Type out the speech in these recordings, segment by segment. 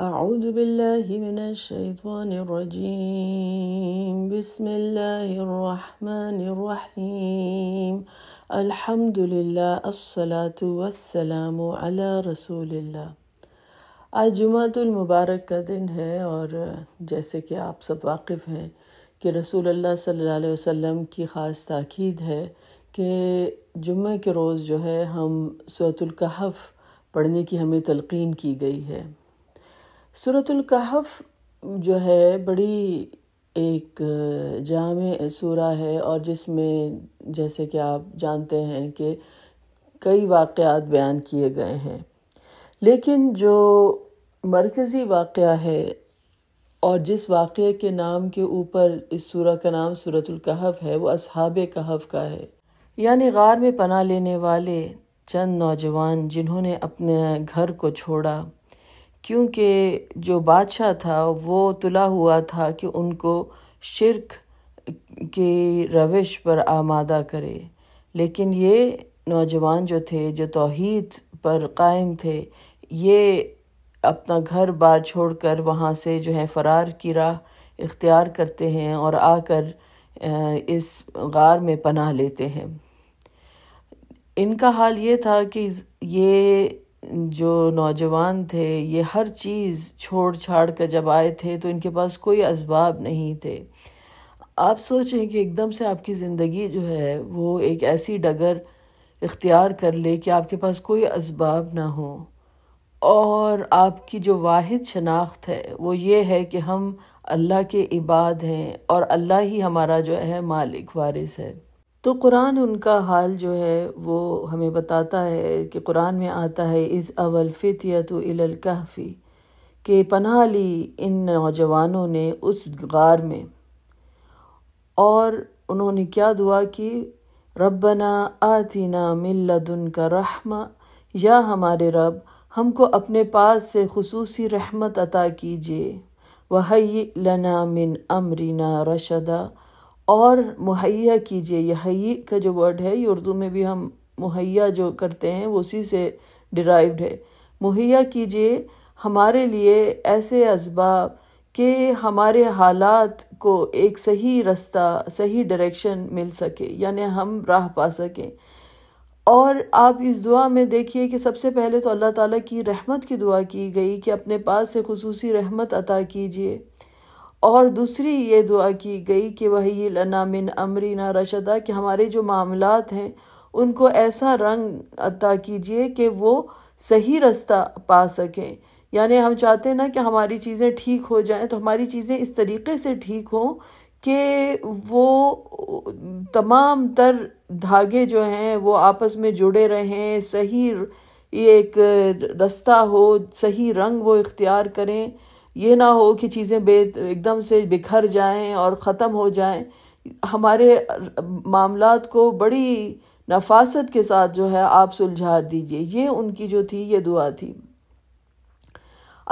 أعوذ بالله من الشيطان الرجيم بسم الله الرحمن الرحيم الحمد لله الصلاة والسلام على رسول الله आज जुमातुल मुबारक का दिन है और जैसे कि आप सब वाकिफ़ हैं कि रसूल अल्लाह सल्लल्लाहु अलैहि वसल्लम की ख़ास ताक़ीद है कि जुम्मे के रोज़ जो है हम सूरतुल कहफ़ पढ़ने की हमें तलक़ीन की गई है सूरतुल कहफ जो है बड़ी एक जाम सूरा है और जिसमें जैसे कि आप जानते हैं कि कई वाक़ात बयान किए गए हैं लेकिन जो मरकज़ी वाक़ है और जिस वाक़े के नाम के ऊपर इस सूरा का नाम सूरतुल कहफ है वो असहाब कहफ का है यानी गार में पना लेने वाले चंद नौजवान जिन्होंने अपने घर को छोड़ा क्योंकि जो बादशाह था वो तुला हुआ था कि उनको शिरक के रविश पर आमादा करे लेकिन ये नौजवान जो थे जो तोहद पर कायम थे ये अपना घर बार छोड़ कर वहाँ से जो है फ़रार की राह इख्तियार करते हैं और आकर इस गार में पनाह लेते हैं इनका हाल ये था कि ये जो नौजवान थे ये हर चीज़ छोड़ छाड़ कर जब आए थे तो इनके पास कोई इसबाब नहीं थे आप सोचें कि एकदम से आपकी ज़िंदगी जो है वो एक ऐसी डगर इख्तियार कर ले कि आपके पास कोई इसबाब ना हो और आपकी जो वाहिद शनाख्त है वो ये है कि हम अल्लाह के इबाद हैं और अल्लाह ही हमारा जो है मालिक वारिस है तो कुरान उनका हाल जो है वो हमें बताता है कि कुरान में आता है इस अवल फ़ितियत इलकहफ़ी के पनाह ली इन नौजवानों ने उस गार में और उन्होंने क्या दुआ की रबना आतीना मिल्लदन का रहम या हमारे रब हमको अपने पास से खसूसी रहमत अता कीजिए वही लना मिन अमरीना रशदा और मुहैया कीजिए यही का जो वर्ड है ये उर्दू में भी हम मुहैया जो करते हैं वो उसी से डिराइव्ड है मुहैया कीजिए हमारे लिए ऐसे इसबाब कि हमारे हालात को एक सही रास्ता सही डायरेक्शन मिल सके यानी हम राह पा सकें और आप इस दुआ में देखिए कि सबसे पहले तो अल्लाह ताला की रहमत की दुआ की गई कि अपने पास से खसूसी रहमत अता कीजिए और दूसरी ये दुआ की गई कि वही लना मिन अमरीना रशदा कि हमारे जो मामलात हैं उनको ऐसा रंग अता कीजिए कि वो सही रास्ता पा सकें यानी हम चाहते हैं ना कि हमारी चीज़ें ठीक हो जाएं तो हमारी चीज़ें इस तरीके से ठीक हों कि वो तमाम तर धागे जो हैं वो आपस में जुड़े रहें सही ये एक रास्ता हो सही रंग वो इख्तियार करें ये ना हो कि चीज़ें बे एकदम से बिखर जाएं और ख़त्म हो जाएं हमारे मामला को बड़ी नफासत के साथ जो है आप सुलझा दीजिए ये उनकी जो थी ये दुआ थी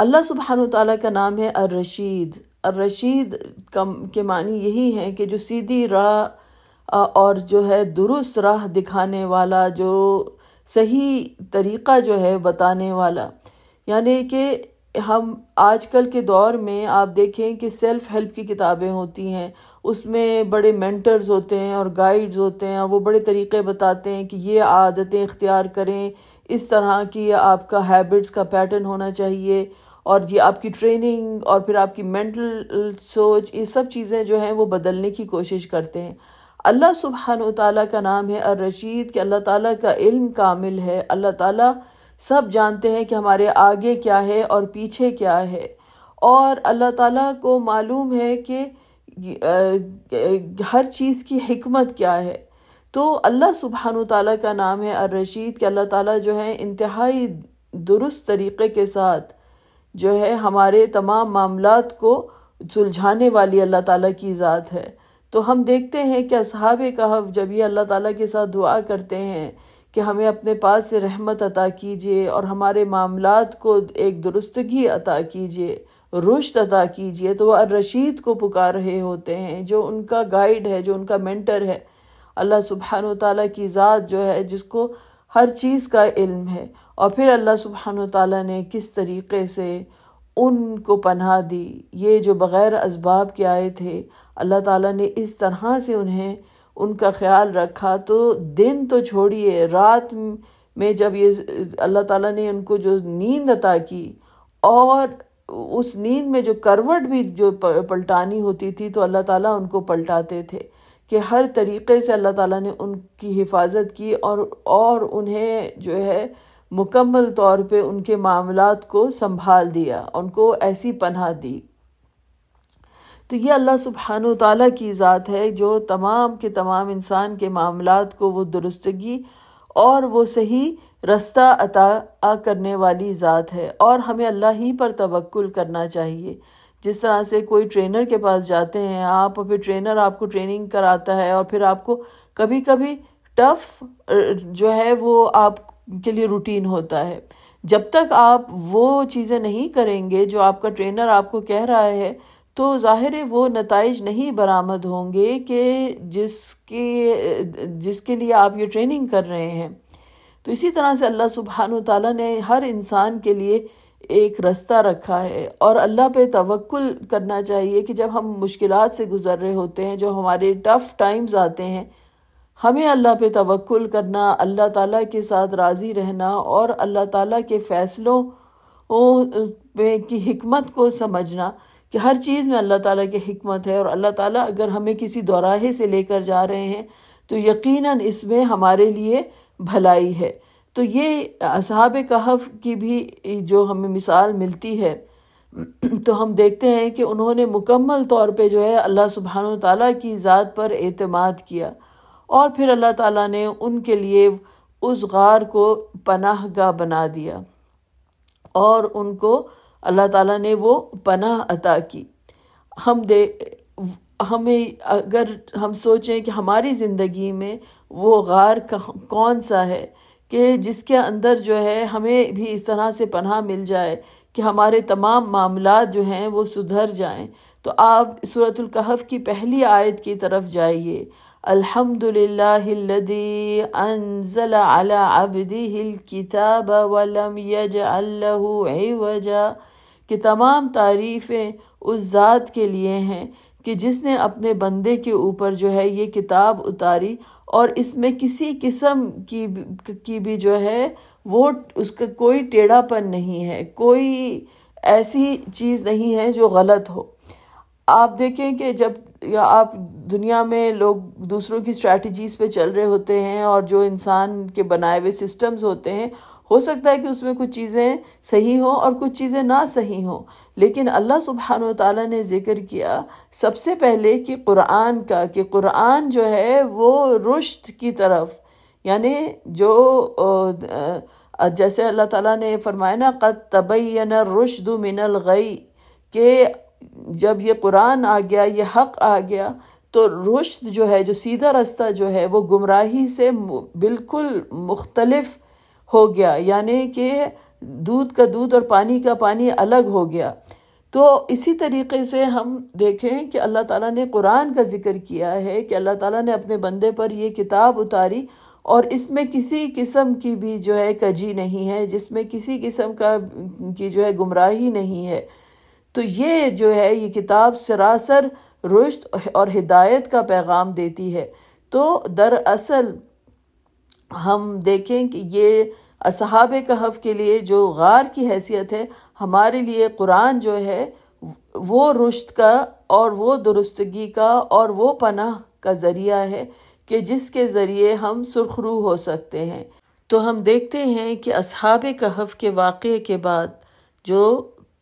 अल्लाह सुबहान तला का नाम है अर रशीद अर रशीद कम के मानी यही है कि जो सीधी राह और जो है दुरुस्त राह दिखाने वाला जो सही तरीक़ा जो है बताने वाला यानी कि हम आजकल के दौर में आप देखें कि सेल्फ़ हेल्प की किताबें होती हैं उसमें बड़े मेंटर्स होते हैं और गाइड्स होते हैं और वो बड़े तरीक़े बताते हैं कि ये आदतें इख्तियार करें इस तरह की आपका हैबिट्स का पैटर्न होना चाहिए और ये आपकी ट्रेनिंग और फिर आपकी मेंटल सोच ये सब चीज़ें जो हैं वो बदलने की कोशिश करते हैं अल्लाह सुबहान तला का नाम है अर रशीद कि अल्लाह ताली का इल्म कामिल है अल्लाह ताली सब जानते हैं कि हमारे आगे क्या है और पीछे क्या है और अल्लाह ताला को मालूम है कि हर चीज़ की हमत क्या है तो अल्लाह सुबहान ताली का नाम है अर रशीद कि अल्लाह ताला जो है इंतहाई दुरुस्त तरीक़े के साथ जो है हमारे तमाम मामलों को सुलझाने वाली अल्लाह ताला की ज़ात है तो हम देखते हैं कि असहाब कहा जब ये अल्लाह ताला के साथ दुआ करते हैं कि हमें अपने पास से रहमत अता कीजिए और हमारे मामला को एक दुरुस्तगी अता कीजिए रुश्त अता कीजिए तो वह रशीद को पुकार रहे होते हैं जो उनका गाइड है जो उनका मेंटर है अल्लाह सुबहान तला की ज़ात जो है जिसको हर चीज़ का इल्म है और फिर अल्लाह सुबहान तला ने किस तरीके से उनको पन्ह दी ये जो बग़ैर इसबाब के आए थे अल्लाह ताली ने इस तरह से उन्हें उनका ख्याल रखा तो दिन तो छोड़िए रात में जब ये अल्लाह ताला ने उनको जो नींद अता की और उस नींद में जो करवट भी जो पलटानी होती थी तो अल्लाह ताला उनको पलटाते थे कि हर तरीके से अल्लाह ताला ने उनकी हिफाजत की और और उन्हें जो है मुकम्मल तौर पे उनके मामलात को संभाल दिया उनको ऐसी पनाह दी तो ये अल्लाह सुबहान तला की ज़ात है जो तमाम के तमाम इंसान के मामला को वो दुरुस्तगी और वो सही रास्ता अता करने वाली ज़ात है और हमें अल्लाह ही पर तवक्ल करना चाहिए जिस तरह से कोई ट्रेनर के पास जाते हैं आप फिर ट्रेनर आपको ट्रेनिंग कराता है और फिर आपको कभी कभी टफ जो है वो आप के लिए रूटीन होता है जब तक आप वो चीज़ें नहीं करेंगे जो आपका ट्रेनर आपको कह रहा है तो ज़ाहिर है वो नतज नहीं बरामद होंगे कि जिसके जिसके लिए आप ये ट्रेनिंग कर रहे हैं तो इसी तरह से अल्लाह सुबहान तला ने हर इंसान के लिए एक रास्ता रखा है और अल्लाह पे तवक्ल करना चाहिए कि जब हम मुश्किल से गुजर रहे होते हैं जो हमारे टफ़ टाइम्स आते हैं हमें अल्लाह पे तवक्ल करना अल्लाह ताला के साथ राज़ी रहना और अल्लाह ताला के फ़ैसलों की हमत को समझना कि हर चीज़ में अल्लाह ताला की हमत है और अल्लाह ताला अगर हमें किसी दौराहे से लेकर जा रहे हैं तो यकीनन इसमें हमारे लिए भलाई है तो ये असहाब कहफ की भी जो हमें मिसाल मिलती है तो हम देखते हैं कि उन्होंने मुकम्मल तौर पे जो है अल्लाह सुबहान तला की ज़ात पर एतमाद किया और फिर अल्लाह ताला ने उनके लिए उस गार को पनाह बना दिया और उनको अल्लाह ताला ने वो पनाह अता की हम दे हमें अगर हम सोचें कि हमारी ज़िंदगी में वो गार कौन सा है कि जिसके अंदर जो है हमें भी इस तरह से पनाह मिल जाए कि हमारे तमाम मामला जो हैं वो सुधर जाएं तो आप सूरतुल कहफ की पहली आयत की तरफ जाइए الحمد لله الذي أنزل على عبده الكتاب ولم يجعل कि तमाम तारीफ़ें उस ज़ात के लिए हैं कि जिसने अपने बंदे के ऊपर जो है ये किताब उतारी और इसमें किसी किस्म की की भी जो है वो उसका कोई टेढ़ापन नहीं है कोई ऐसी चीज़ नहीं है जो गलत हो आप देखें कि जब या आप दुनिया में लोग दूसरों की स्ट्रैटेजीज़ पे चल रहे होते हैं और जो इंसान के बनाए हुए सिस्टम्स होते हैं हो सकता है कि उसमें कुछ चीज़ें सही हों और कुछ चीज़ें ना सही हों लेकिन अल्लाह सुबहान तला ने ज़िक्र किया सबसे पहले कि कुरान का कि कुरान जो है वो रुश्त की तरफ यानी जो जैसे अल्लाह ताला ने फरमाया ना कद तबैन रुशद मिनल गई के जब ये कुरान आ गया ये हक आ गया तो रुश्त जो है जो सीधा रास्ता जो है वो गुमराही से बिल्कुल मुख्तलफ हो गया यानी कि दूध का दूध और पानी का पानी अलग हो गया तो इसी तरीके से हम देखें कि अल्लाह ताला ने कुरान का ज़िक्र किया है कि अल्लाह ताला ने अपने बंदे पर ये किताब उतारी और इसमें किसी किस्म की भी जो है कजी नहीं है जिसमें किसी किस्म का की जो है गुमराही नहीं है तो ये जो है ये किताब सरासर रुश्त और हिदायत का पैगाम देती है तो दरअसल हम देखें कि ये असहाब कहफ़ के लिए जो गार की हैसियत है हमारे लिए कुरान जो है वो रुश्त का और वो दुरुस्तगी का और वो पनाह का ज़रिया है कि जिसके ज़रिए हम सुरखरू हो सकते हैं तो हम देखते हैं कि असहाब कहफ़ के वाक़े के बाद जो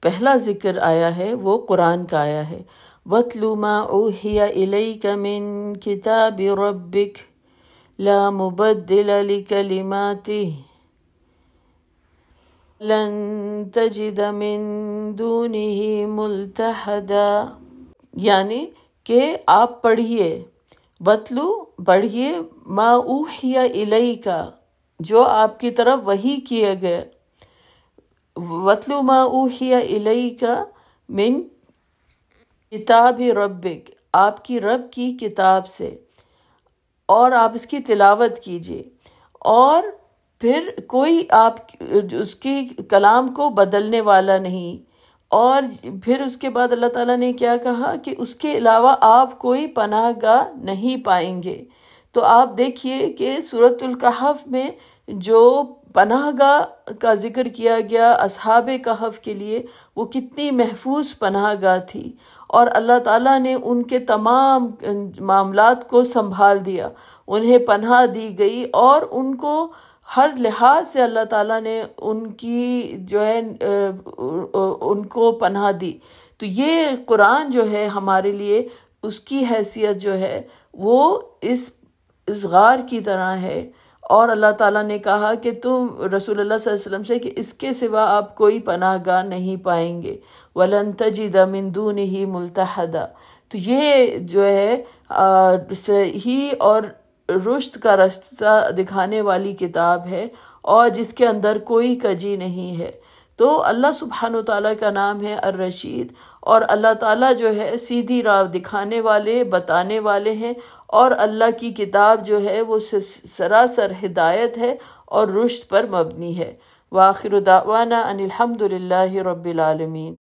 पहला जिक्र आया है वो कुरान का आया है वतलुमा ओहिया इलैकमिन किताब रबिक ला मुबद्दिल लिकलिमाति लन तजिद मिन दूनी मुल्तहदा यानी के आप पढ़िए बतलू पढ़िए माऊहिया इलई का जो आपकी तरफ वही किया गया वतलु मा ऊहिया का मिन किताब रब्बिक आपकी रब की किताब से और आप इसकी तिलावत कीजिए और फिर कोई आप उसकी कलाम को बदलने वाला नहीं और फिर उसके बाद अल्लाह ताला ने क्या कहा कि उसके अलावा आप कोई पनाह गाह नहीं पाएंगे तो आप देखिए कि सूरतुल कहफ में जो पनाहगाह का जिक्र किया गया असहाब कहफ के लिए वो कितनी महफूज गाह थी और अल्लाह ताला ने उनके तमाम मामलात को संभाल दिया उन्हें पनाह दी गई और उनको हर लिहाज से अल्लाह ताला ने उनकी जो है उनको पनाह दी तो ये कुरान जो है हमारे लिए उसकी हैसियत जो है वो इस इस गार की तरह है और अल्लाह ताला ने कहा कि तुम रसूल अल्लाह वसल्लम से कि इसके सिवा आप कोई पनाह गाह नहीं पाएंगे वलन तजिदा मिंदून ही मुलतहदा तो ये जो है सही और रुश्त का रास्ता दिखाने वाली किताब है और जिसके अंदर कोई कजी नहीं है तो अल्लाह सुबहान ताला का नाम है अर रशीद और अल्लाह ताला जो है सीधी राह दिखाने वाले बताने वाले हैं और अल्लाह की किताब जो है वो सरासर हिदायत है और रुश्त पर मबनी है वाखिर दावाना अनिलहमदिल्ला रबालमीन